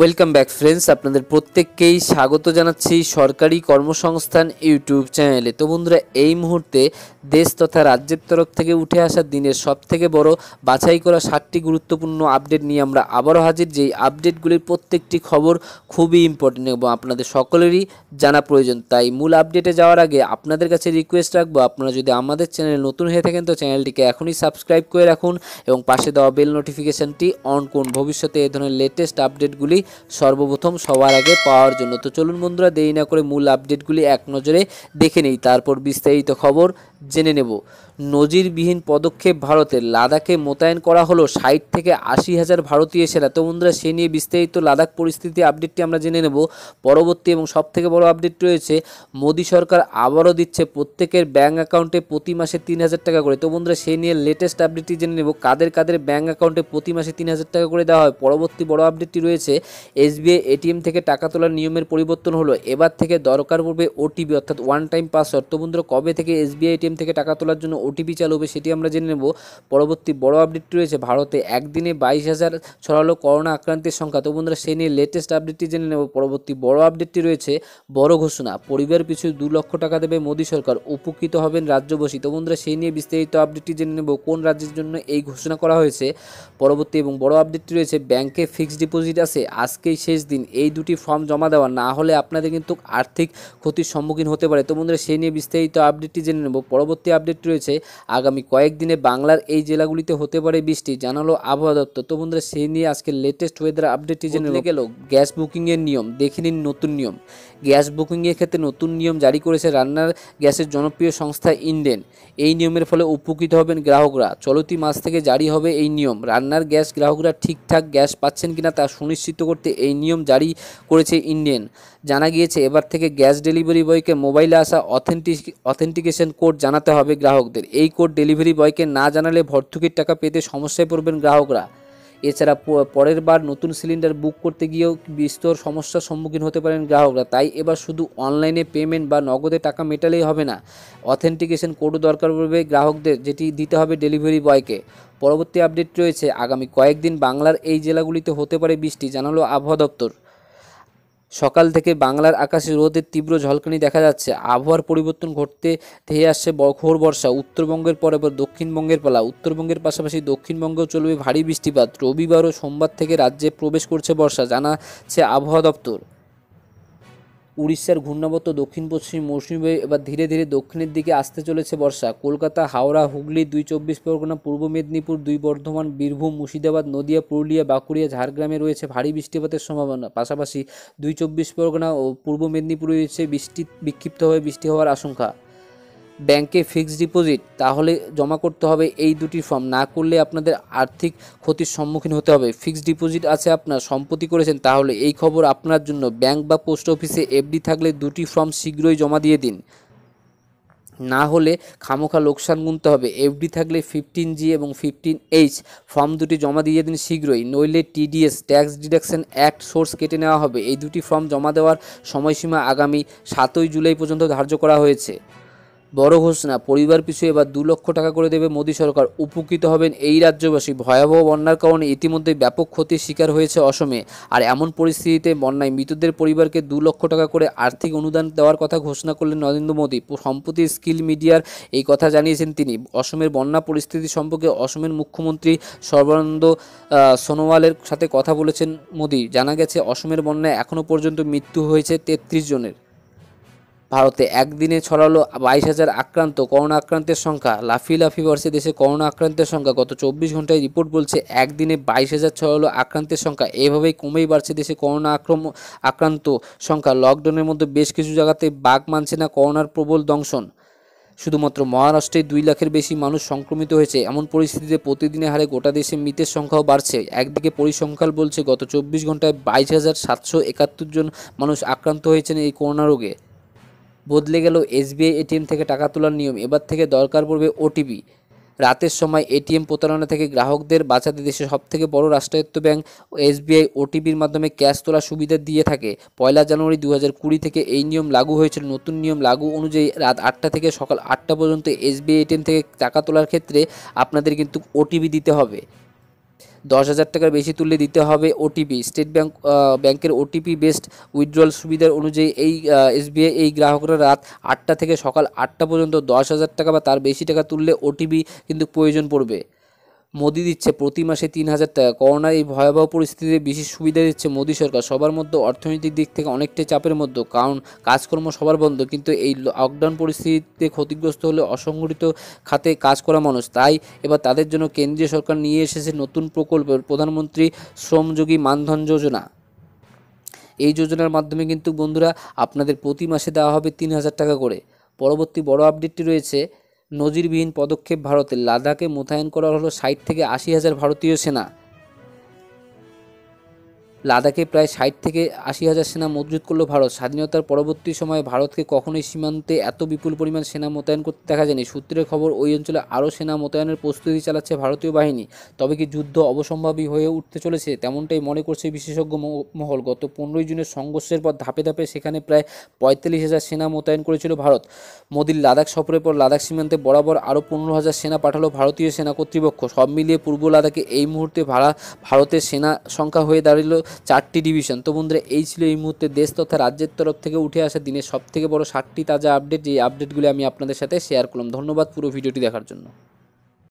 welcome back friends আপনাদের প্রত্যেককেই স্বাগত জানাচ্ছি সরকারি কর্মসংস্থান ইউটিউব চ্যানেলে তো বন্ধুরা এই মুহূর্তে দেশ তথা রাজ্যের তরফ থেকে উঠে আসা দিনের সবথেকে বড় বাছাই করা সাতটি গুরুত্বপূর্ণ আপডেট নিয়ে আমরা আবারও হাজির যেই আপডেটগুলির প্রত্যেকটি খবর খুবই ইম্পর্টেন্ট এবং আপনাদের সকলেরই জানা প্রয়োজন তাই মূল আপডেটে যাওয়ার আগে আপনাদের কাছে রিকোয়েস্ট রাখবো আপনারা যদি আমাদের চ্যানেল নতুন হয়ে থাকেন তো চ্যানেলটিকে এখনই সাবস্ক্রাইব করে রাখুন এবং পাশে দেওয়া বেল নোটিফিকেশানটি অন করুন ভবিষ্যতে এ ধরনের লেটেস্ট আপডেটগুলি সর্বপ্রথম সবার আগে পাওয়ার জন্য তো চলুন বন্ধুরা দেরি না করে মূল আপডেটগুলি এক নজরে দেখে নিই তারপর বিস্তারিত খবর জেনে নেব নজিরবিহীন পদক্ষেপ ভারতের লাদাখে মোতায়েন করা হলো ষাট থেকে আশি হাজার ভারতীয় সেনা তো বন্ধুরা সে নিয়ে বিস্তারিত লাদাখ পরিস্থিতি আপডেটটি আমরা জেনে নেব পরবর্তী এবং সবথেকে বড় আপডেট রয়েছে মোদী সরকার আবারও দিচ্ছে প্রত্যেকের ব্যাঙ্ক অ্যাকাউন্টে প্রতি মাসে তিন হাজার টাকা করে তো বন্ধুরা সে নিয়ে লেটেস্ট আপডেটটি জেনে নেব কাদের কাদের ব্যাঙ্ক অ্যাকাউন্টে প্রতি মাসে তিন হাজার টাকা করে দেওয়া হয় পরবর্তী বড় আপডেটটি রয়েছে এসবিআই এটিএম থেকে টাকা তোলার নিয়মের পরিবর্তন হলো এবার থেকে দরকার পড়বে ওটিপি অর্থাৎ ওয়ান টাইম পাসওয়ার্ড তো বন্ধুরা কবে থেকে এসবিআই এটিএম থেকে টাকা তোলার জন্য ওটিপি চালু হবে সেটি আমরা জেনে নেব পরবর্তী বড় আপডেটটি রয়েছে ভারতে একদিনে বাইশ হাজার ছড়ালো করোনা আক্রান্তের সংখ্যা তো বন্ধুরা সেই নিয়ে লেটেস্ট আপডেটটি জেনে নেব পরবর্তী বড় আপডেটটি রয়েছে বড় ঘোষণা পরিবার পিছু দু লক্ষ টাকা দেবে মোদী সরকার উপকৃত হবেন রাজ্যবাসী তো বন্ধুরা সেই নিয়ে বিস্তারিত আপডেটটি জেনে নেব কোন রাজ্যের জন্য এই ঘোষণা করা হয়েছে পরবর্তী এবং বড় আপডেটটি রয়েছে ব্যাংকে ফিক্সড ডিপোজিট আছে আজকেই শেষ দিন এই দুটি ফর্ম জমা দেওয়া না হলে আপনাদের কিন্তু আর্থিক ক্ষতির সম্মুখীন হতে পারে তো বন্ধুরা সেই নিয়ে বিস্তারিত আপডেটটি জেনে নেব পরবর্তী আপডেট রয়েছে আগামী কয়েকদিনে বাংলার এই জেলাগুলিতে হতে পারে বৃষ্টি জানালো আবহাওয়া দপ্তর তো বন্ধুরা সেই নিয়ে আজকে লেটেস্ট ওয়েদার আপডেটটি জেনে গেল গ্যাস বুকিংয়ের নিয়ম দেখে নিন নতুন নিয়ম গ্যাস বুকিংয়ের ক্ষেত্রে নতুন নিয়ম জারি করেছে রান্নার গ্যাসের জনপ্রিয় সংস্থা ইন্ডেন এই নিয়মের ফলে উপকৃত হবেন গ্রাহকরা চলতি মাস থেকে জারি হবে এই নিয়ম রান্নার গ্যাস গ্রাহকরা ঠিকঠাক গ্যাস পাচ্ছেন কিনা তা সুনিশ্চিত করতে এই নিয়ম জারি করেছে ইন্ডিয়ান জানা গিয়েছে এবার থেকে গ্যাস ডেলিভারি বয়কে মোবাইলে আসা অথেন্টিক অথেন্টিকেশন কোড জানাতে হবে গ্রাহকদের এই কোড ডেলিভারি বয়কে না জানালে ভর্তুকির টাকা পেতে সমস্যায় পড়বেন গ্রাহকরা এছাড়া পরের বার নতুন সিলিন্ডার বুক করতে গিয়েও বিস্তর সমস্যার সম্মুখীন হতে পারেন গ্রাহকরা তাই এবার শুধু অনলাইনে পেমেন্ট বা নগদে টাকা মেটালেই হবে না অথেন্টিকেশন কোডও দরকার পড়বে গ্রাহকদের যেটি দিতে হবে ডেলিভারি বয়কে পরবর্তী আপডেট রয়েছে আগামী কয়েকদিন বাংলার এই জেলাগুলিতে হতে পারে বৃষ্টি জানালো আবহাওয়া দপ্তর সকাল থেকে বাংলার আকাশে রোদের তীব্র ঝলকানি দেখা যাচ্ছে আবহাওয়ার পরিবর্তন ঘটতে ধেয়ে আসছে ঘোর বর্ষা উত্তরবঙ্গের পরে এবার দক্ষিণবঙ্গের পালা উত্তরবঙ্গের পাশাপাশি দক্ষিণবঙ্গেও চলবে ভারী বৃষ্টিপাত রবিবার ও সোমবার থেকে রাজ্যে প্রবেশ করছে বর্ষা জানাচ্ছে আবহাওয়া দপ্তর উড়িষ্যার ঘূর্ণাবর্ত দক্ষিণ পশ্চিম মৌসুমি বায়ু এবার ধীরে ধীরে দক্ষিণের দিকে আসতে চলেছে বর্ষা কলকাতা হাওড়া হুগলি দুই চব্বিশ পরগনা পূর্ব মেদিনীপুর দুই বর্ধমান বীরভূম মুর্শিদাবাদ নদিয়া পুরুলিয়া বাঁকুড়িয়া ঝাড়গ্রামে রয়েছে ভারী বৃষ্টিপাতের সম্ভাবনা পাশাপাশি দুই চব্বিশ পরগনা ও পূর্ব মেদিনীপুরে রয়েছে বৃষ্টি বিক্ষিপ্তভাবে বৃষ্টি হওয়ার আশঙ্কা ব্যাংকে ফিক্সড ডিপোজিট তাহলে জমা করতে হবে এই দুটি ফর্ম না করলে আপনাদের আর্থিক ক্ষতির সম্মুখীন হতে হবে ফিক্সড ডিপোজিট আছে আপনার সম্পত্তি করেছেন তাহলে এই খবর আপনার জন্য ব্যাংক বা পোস্ট অফিসে এফডি থাকলে দুটি ফর্ম শীঘ্রই জমা দিয়ে দিন না হলে খামোখা লোকসান গুনতে হবে এফডি থাকলে ফিফটিন জি এবং ফিফটিন এইচ ফর্ম দুটি জমা দিয়ে দিন শীঘ্রই নইলে TDS tax deduction at source কেটে নেওয়া হবে এই দুটি ফর্ম জমা দেওয়ার সময়সীমা আগামী সাতই জুলাই পর্যন্ত ধার্য করা হয়েছে বড় ঘোষণা পরিবার পিছু এবার দু লক্ষ টাকা করে দেবে মোদী সরকার উপকৃত হবেন এই রাজ্যবাসী ভয়াবহ বন্যার কারণে ইতিমধ্যে ব্যাপক ক্ষতির শিকার হয়েছে অসমে আর এমন পরিস্থিতিতে বন্যায় মৃতদের পরিবারকে দু লক্ষ টাকা করে আর্থিক অনুদান দেওয়ার কথা ঘোষণা করলেন নরেন্দ্র মোদী সম্প্রতি স্কিল মিডিয়ার এই কথা জানিয়েছেন তিনি অসমের বন্যা পরিস্থিতি সম্পর্কে অসমের মুখ্যমন্ত্রী সর্বানন্দ সোনোয়ালের সাথে কথা বলেছেন মোদী জানা গেছে অসমের বন্যায় এখনও পর্যন্ত মৃত্যু হয়েছে তেত্রিশ জনের ভারতে একদিনে ছড়ালো বাইশ হাজার আক্রান্ত করোনা আক্রান্তের সংখ্যা লাফি লাফি বাড়ছে দেশে করোনা আক্রান্তের সংখ্যা গত চব্বিশ ঘন্টায় রিপোর্ট বলছে একদিনে বাইশ হাজার ছড়ালো আক্রান্তের সংখ্যা এভাবেই কমেই বাড়ছে দেশে করোনা আক্রম আক্রান্ত সংখ্যা লকডাউনের মধ্যে বেশ কিছু জায়গাতে বাঘ মানছে না করোনার প্রবল দংশন শুধুমাত্র মহারাষ্ট্রে দুই লাখের বেশি মানুষ সংক্রমিত হয়েছে এমন পরিস্থিতিতে প্রতিদিনের হারে গোটা দেশে মৃতের সংখ্যাও বাড়ছে একদিকে পরিসংখ্যান বলছে গত চব্বিশ ঘন্টায় বাইশ হাজার সাতশো একাত্তর জন মানুষ আক্রান্ত হয়েছেন এই করোনা রোগে বদলে গেল এসবিআই এটিএম থেকে টাকা তোলার নিয়ম এবার থেকে দরকার পড়বে ওটিপি রাতের সময় এটিএম প্রতারণা থেকে গ্রাহকদের বাঁচাতে দেশের সবথেকে বড় রাষ্ট্রায়ত্ত ব্যাংক এসবিআই ওটিপির মাধ্যমে ক্যাশ তোলার সুবিধা দিয়ে থাকে পয়লা জানুয়ারি দু কুড়ি থেকে এই নিয়ম লাগু হয়েছিল নতুন নিয়ম লাগু অনুযায়ী রাত আটটা থেকে সকাল আটটা পর্যন্ত এসবিআই এটিএম থেকে টাকা তোলার ক্ষেত্রে আপনাদের কিন্তু ওটিপি দিতে হবে দশ হাজার টাকার বেশি তুললে দিতে হবে ওটিপি স্টেট ব্যাংক ব্যাংকের ওটিপি বেসড উইথড্রল সুবিধার অনুযায়ী এই এসবিআই এই গ্রাহকরা রাত আটটা থেকে সকাল আটটা পর্যন্ত দশ হাজার টাকা বা তার বেশি টাকা তুললে ওটিপি কিন্তু প্রয়োজন পড়বে মোদি দিচ্ছে প্রতি মাসে তিন হাজার টাকা করোনার এই ভয়াবহ পরিস্থিতিতে বিশেষ সুবিধা দিচ্ছে মোদি সরকার সবার মধ্যে অর্থনৈতিক দিক থেকে অনেকটাই চাপের মধ্যে কারণ কাজকর্ম সবার বন্ধ কিন্তু এই লকডাউন পরিস্থিতিতে ক্ষতিগ্রস্ত হলে অসংগঠিত খাতে কাজ করা মানুষ তাই এবার তাদের জন্য কেন্দ্রীয় সরকার নিয়ে এসেছে নতুন প্রকল্প প্রধানমন্ত্রী শ্রমযোগী মানধন যোজনা এই যোজনার মাধ্যমে কিন্তু বন্ধুরা আপনাদের প্রতি মাসে দেওয়া হবে তিন হাজার টাকা করে পরবর্তী বড় আপডেটটি রয়েছে নজিরবিহীন পদক্ষেপ ভারতে লাদাখে মোতায়েন করা হলো ষাট থেকে আশি হাজার ভারতীয় সেনা লাদাখে প্রায় ষাট থেকে আশি হাজার সেনা মজুত করল ভারত স্বাধীনতার পরবর্তী সময়ে ভারতকে কখনোই সীমান্তে এত বিপুল পরিমাণ সেনা মোতায়েন করতে দেখা যায়নি সূত্রের খবর ওই অঞ্চলে আরও সেনা মোতায়েনের প্রস্তুতি চালাচ্ছে ভারতীয় বাহিনী তবে কি যুদ্ধ অবসম্ভাবী হয়ে উঠতে চলেছে তেমনটাই মনে করছে বিশেষজ্ঞ মহল গত পনেরোই জুনের সংঘর্ষের পর ধাপে ধাপে সেখানে প্রায় পঁয়তাল্লিশ হাজার সেনা মোতায়েন করেছিল ভারত মোদির লাদাখ সফরের পর লাদাখ সীমান্তে বরাবর আরও পনেরো হাজার সেনা পাঠালো ভারতীয় সেনা কর্তৃপক্ষ সব মিলিয়ে পূর্ব লাদাখে এই মুহূর্তে ভাড়া ভারতের সেনা সংখ্যা হয়ে দাঁড়িয়ে চারটি ডিভিশন তো বন্ধুরা এই ছিল এই মুহূর্তে দেশ তথা রাজ্যের তরফ থেকে উঠে আসা দিনের সবথেকে বড় ষাটটি তাজা আপডেট যে আপডেটগুলি আমি আপনাদের সাথে শেয়ার করলাম ধন্যবাদ পুরো ভিডিওটি দেখার জন্য